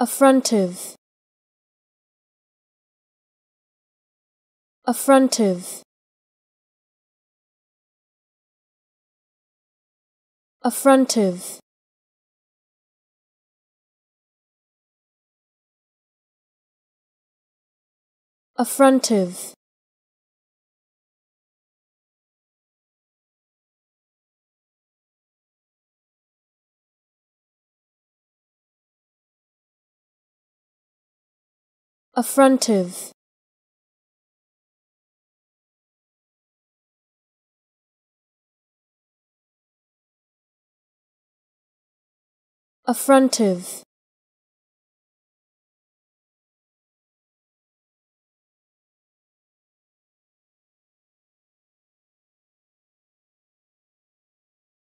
affrontive affrontive affrontive affrontive affrontive affrontive